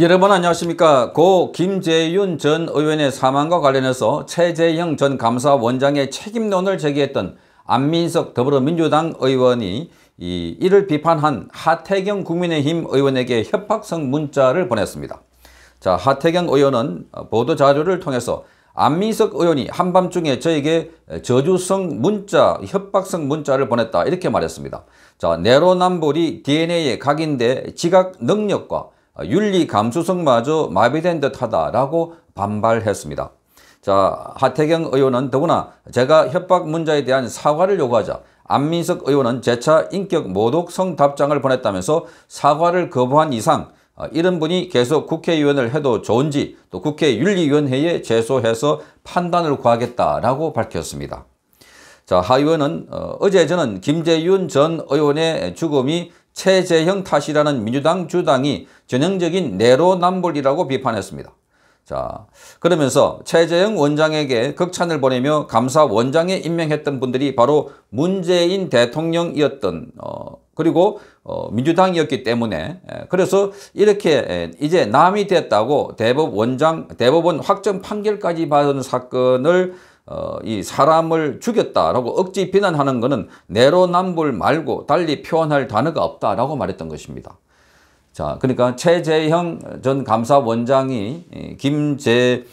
여러분 안녕하십니까 고 김재윤 전 의원의 사망과 관련해서 최재형 전 감사원장의 책임론을 제기했던 안민석 더불어민주당 의원이 이, 이를 비판한 하태경 국민의힘 의원에게 협박성 문자를 보냈습니다. 자 하태경 의원은 보도자료를 통해서 안민석 의원이 한밤중에 저에게 저주성 문자, 협박성 문자를 보냈다 이렇게 말했습니다. 자 내로남불이 DNA에 각인돼 지각 능력과 아, 윤리 감수성마저 마비된 듯하다라고 반발했습니다. 자 하태경 의원은 더구나 제가 협박 문제에 대한 사과를 요구하자 안민석 의원은 재차 인격 모독 성답장을 보냈다면서 사과를 거부한 이상 아, 이런 분이 계속 국회의원을 해도 좋은지 또 국회윤리위원회에 제소해서 판단을 구하겠다라고 밝혔습니다. 자, 하 의원은 어, 어제 저는 김재윤 전 의원의 죽음이 최재형 탓이라는 민주당 주당이 전형적인 내로남불이라고 비판했습니다. 자, 그러면서 최재형 원장에게 극찬을 보내며 감사 원장에 임명했던 분들이 바로 문재인 대통령이었던 어, 그리고 어, 민주당이었기 때문에 에, 그래서 이렇게 에, 이제 남이 됐다고 대법원장 대법원 확정 판결까지 받은 사건을 어, 이 사람을 죽였다라고 억지 비난하는 것은 내로남불 말고 달리 표현할 단어가 없다라고 말했던 것입니다. 자, 그러니까 최재형 전 감사원장이 김재윤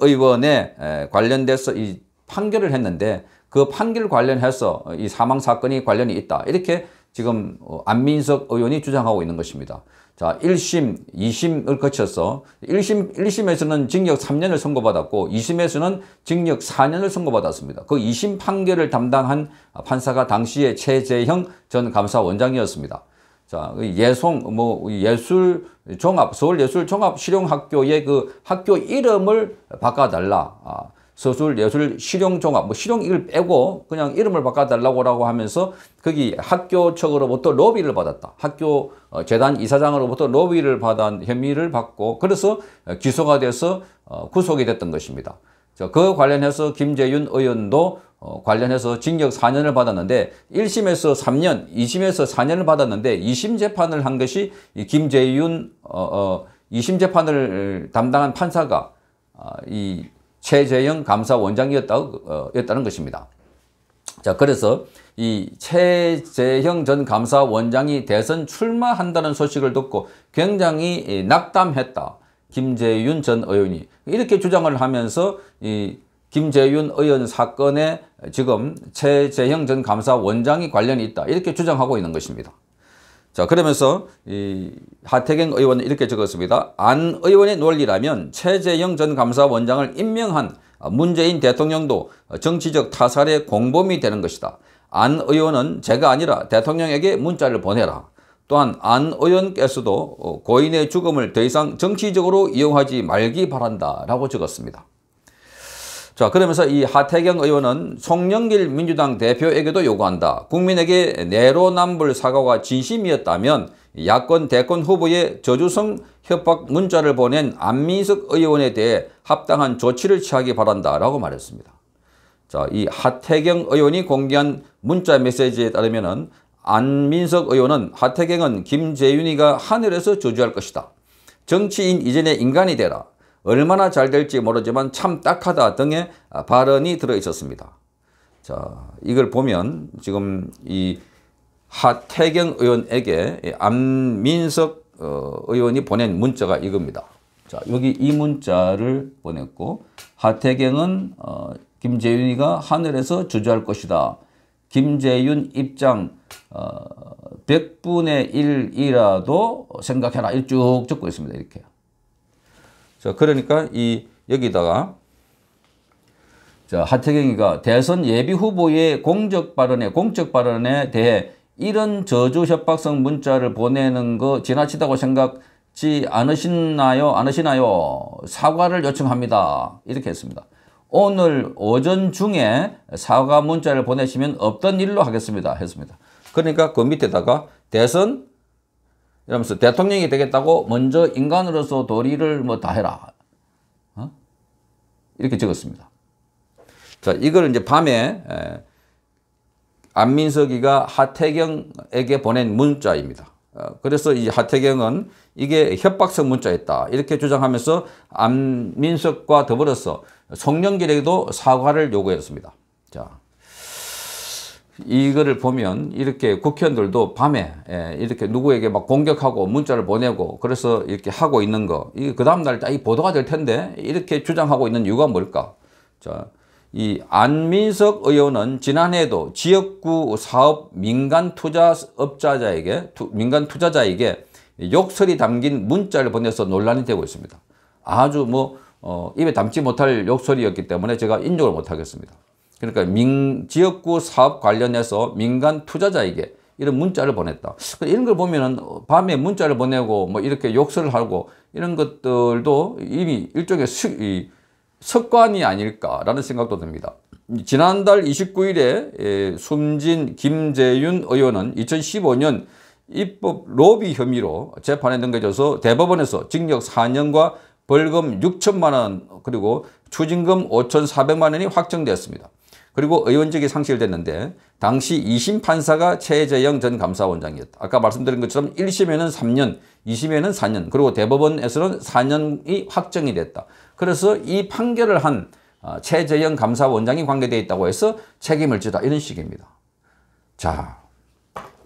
의원에 관련돼서 이 판결을 했는데 그 판결 관련해서 이 사망 사건이 관련이 있다. 이렇게 지금 어, 안민석 의원이 주장하고 있는 것입니다. 자, 1심, 2심을 거쳐서 1심, 1심에서는 징역 3년을 선고받았고 2심에서는 징역 4년을 선고받았습니다. 그 2심 판결을 담당한 판사가 당시에 최재형 전 감사원장이었습니다. 자, 예송, 뭐, 예술 종합, 서울예술종합실용학교의 그 학교 이름을 바꿔달라. 아, 서술, 예술, 실용 종합, 뭐 실용 이걸 빼고 그냥 이름을 바꿔달라고 라고 하면서 거기 학교 측으로부터 로비를 받았다. 학교 어, 재단 이사장으로부터 로비를 받은 혐의를 받고 그래서 어, 기소가 돼서 어, 구속이 됐던 것입니다. 그 관련해서 김재윤 의원도 관련해서 징역 4년을 받았는데 1심에서 3년, 2심에서 4년을 받았는데 2심 재판을 한 것이 김재윤 어, 어, 2심 재판을 담당한 판사가 아, 이 최재형 감사원장이었다는 어, 것입니다. 자, 그래서 이 최재형 전 감사원장이 대선 출마한다는 소식을 듣고 굉장히 낙담했다. 김재윤 전 의원이 이렇게 주장을 하면서 이 김재윤 의원 사건에 지금 최재형 전 감사원장이 관련이 있다 이렇게 주장하고 있는 것입니다. 자 그러면서 이 하태경 의원은 이렇게 적었습니다. 안 의원의 논리라면 최재형 전 감사원장을 임명한 문재인 대통령도 정치적 타살의 공범이 되는 것이다. 안 의원은 제가 아니라 대통령에게 문자를 보내라. 또한 안 의원께서도 어, 고인의 죽음을 더 이상 정치적으로 이용하지 말기 바란다 라고 적었습니다. 자 그러면서 이 하태경 의원은 송영길 민주당 대표에게도 요구한다. 국민에게 내로남불 사과가 진심이었다면 야권 대권 후보의 저주성 협박 문자를 보낸 안민석 의원에 대해 합당한 조치를 취하기 바란다라고 말했습니다. 자, 이 하태경 의원이 공개한 문자 메시지에 따르면 은 안민석 의원은 하태경은 김재윤이가 하늘에서 저주할 것이다. 정치인 이전의 인간이 되라. 얼마나 잘 될지 모르지만 참 딱하다 등의 발언이 들어 있었습니다. 자, 이걸 보면 지금 이 하태경 의원에게 안민석 어, 의원이 보낸 문자가 이겁니다. 자, 여기 이 문자를 보냈고 하태경은 어, 김재윤이가 하늘에서 주저할 것이다. 김재윤 입장 어, 100분의 1이라도 생각해라. 쭉 적고 있습니다. 이렇게. 자, 그러니까 이 여기다가 자, 하태경이가 대선 예비 후보의 공적 발언에 공적 발언에 대해 이런 저주 협박성 문자를 보내는 거 지나치다고 생각지 않으시나요? 않으시나요? 사과를 요청합니다. 이렇게 했습니다. 오늘 오전 중에 사과 문자를 보내시면 없던 일로 하겠습니다. 했습니다. 그러니까 그 밑에다가 대선 이러면서 대통령이 되겠다고 먼저 인간으로서 도리를 뭐 다 해라. 어? 이렇게 적었습니다. 자, 이걸 이제 밤에 안민석이가 하태경에게 보낸 문자입니다. 어, 그래서 이 하태경은 이게 협박성 문자였다 이렇게 주장하면서 안민석과 더불어서 송영길에게도 사과를 요구했습니다. 자. 이거를 보면 이렇게 국회의원들도 밤에 예, 이렇게 누구에게 막 공격하고 문자를 보내고 그래서 이렇게 하고 있는 거. 그 다음날 딱이 보도가 될 텐데 이렇게 주장하고 있는 이유가 뭘까? 자, 이 안민석 의원은 지난해에도 지역구 사업 민간 투자업자자에게 투, 민간 투자자에게 욕설이 담긴 문자를 보내서 논란이 되고 있습니다. 아주 뭐 어, 입에 담지 못할 욕설이었기 때문에 제가 인정을 못하겠습니다. 그러니까 민, 지역구 사업 관련해서 민간 투자자에게 이런 문자를 보냈다. 그 이런 걸 보면은 밤에 문자를 보내고 뭐 이렇게 욕설을 하고 이런 것들도 이미 일종의 수, 이, 습관이 아닐까라는 생각도 듭니다. 지난달 29일에 예, 숨진 김재윤 의원은 2015년 입법 로비 혐의로 재판에 넘겨져서 대법원에서 징역 4년과 벌금 6천만 원 그리고 추징금 5,400만 원이 확정됐습니다 그리고 의원직이 상실됐는데 당시 2심 판사가 최재영 전 감사원장이었다. 아까 말씀드린 것처럼 1심에는 3년, 2심에는 4년, 그리고 대법원에서는 4년이 확정이 됐다. 그래서 이 판결을 한 어, 최재영 감사원장이 관계되어 있다고 해서 책임을 지다 이런 식입니다. 자,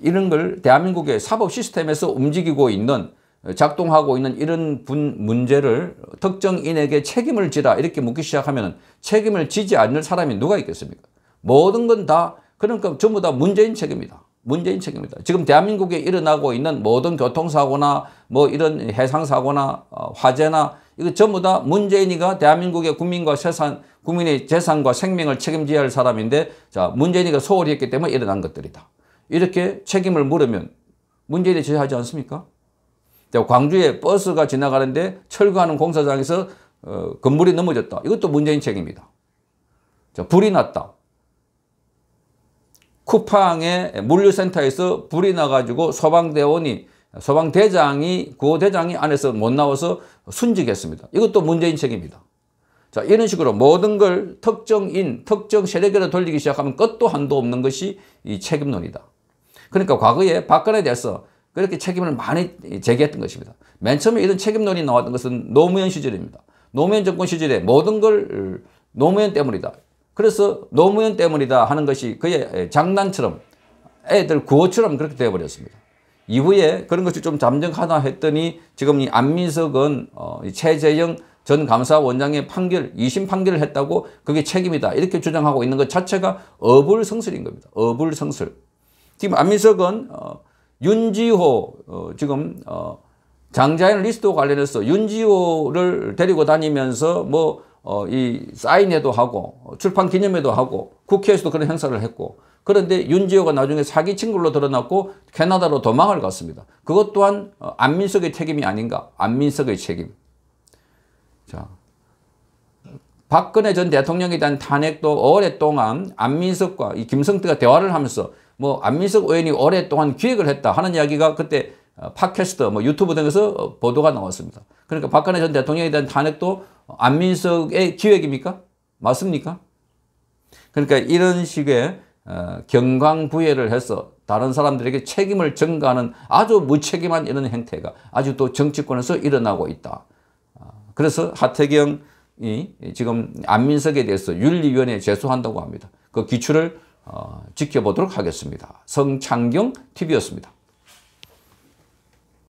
이런 걸 대한민국의 사법 시스템에서 움직이고 있는 작동하고 있는 이런 분 문제를 특정인에게 책임을 지라 이렇게 묻기 시작하면 책임을 지지 않을 사람이 누가 있겠습니까? 모든 건 다 그러니까 전부 다 문재인 책임이다. 문재인 책임이다. 지금 대한민국에 일어나고 있는 모든 교통사고나 뭐 이런 해상사고나 어, 화재나 이거 전부 다 문재인이가 대한민국의 국민과 세상, 국민의 재산과 생명을 책임져야 할 사람인데 자 문재인이가 소홀히 했기 때문에 일어난 것들이다. 이렇게 책임을 물으면 문재인이 제하지 않습니까? 광주에 버스가 지나가는데 철거하는 공사장에서 어, 건물이 넘어졌다. 이것도 문재인 책임이다. 불이 났다. 쿠팡의 물류센터에서 불이 나가지고 소방대원이 소방대장이 구호대장이 안에서 못 나와서 순직했습니다. 이것도 문재인 책임이다. 자 이런 식으로 모든 걸 특정인 특정 세력으로 돌리기 시작하면 끝도 한도 없는 것이 이 책임론이다. 그러니까 과거에 박근혜 대해서 그렇게 책임을 많이 제기했던 것입니다. 맨 처음에 이런 책임론이 나왔던 것은 노무현 시절입니다. 노무현 정권 시절에 모든 걸 노무현 때문이다. 그래서 노무현 때문이다 하는 것이 그의 장난처럼 애들 구호처럼 그렇게 되어버렸습니다. 이후에 그런 것을 좀 잠정하나 했더니 지금 이 안민석은 어, 최재형 전 감사원장의 판결, 2심 판결을 했다고 그게 책임이다 이렇게 주장하고 있는 것 자체가 어불성설인 겁니다. 어불성설. 지금 안민석은 어, 윤지호 어, 지금 어, 장자연 리스트 관련해서 윤지호를 데리고 다니면서 뭐 어, 이 사인회도 하고 어, 출판 기념회도 하고 국회에서도 그런 행사를 했고 그런데 윤지호가 나중에 사기 친구로 드러났고 캐나다로 도망을 갔습니다. 그것 또한 어, 안민석의 책임이 아닌가? 안민석의 책임. 자, 박근혜 전 대통령에 대한 탄핵도 오랫동안 안민석과 이 김성태가 대화를 하면서 뭐 안민석 의원이 오랫동안 기획을 했다 하는 이야기가 그때 어, 팟캐스트, 뭐 유튜브 등에서 어, 보도가 나왔습니다. 그러니까 박근혜 전 대통령에 대한 탄핵도 안민석의 기획입니까? 맞습니까? 그러니까 이런 식의 어, 경광부회를 해서 다른 사람들에게 책임을 전가하는 아주 무책임한 이런 행태가 아직도 정치권에서 일어나고 있다. 아, 그래서 하태경이 지금 안민석에 대해서 윤리위원회에 제소한다고 합니다. 그 기출을 어, 지켜보도록 하겠습니다. 성창경 TV였습니다.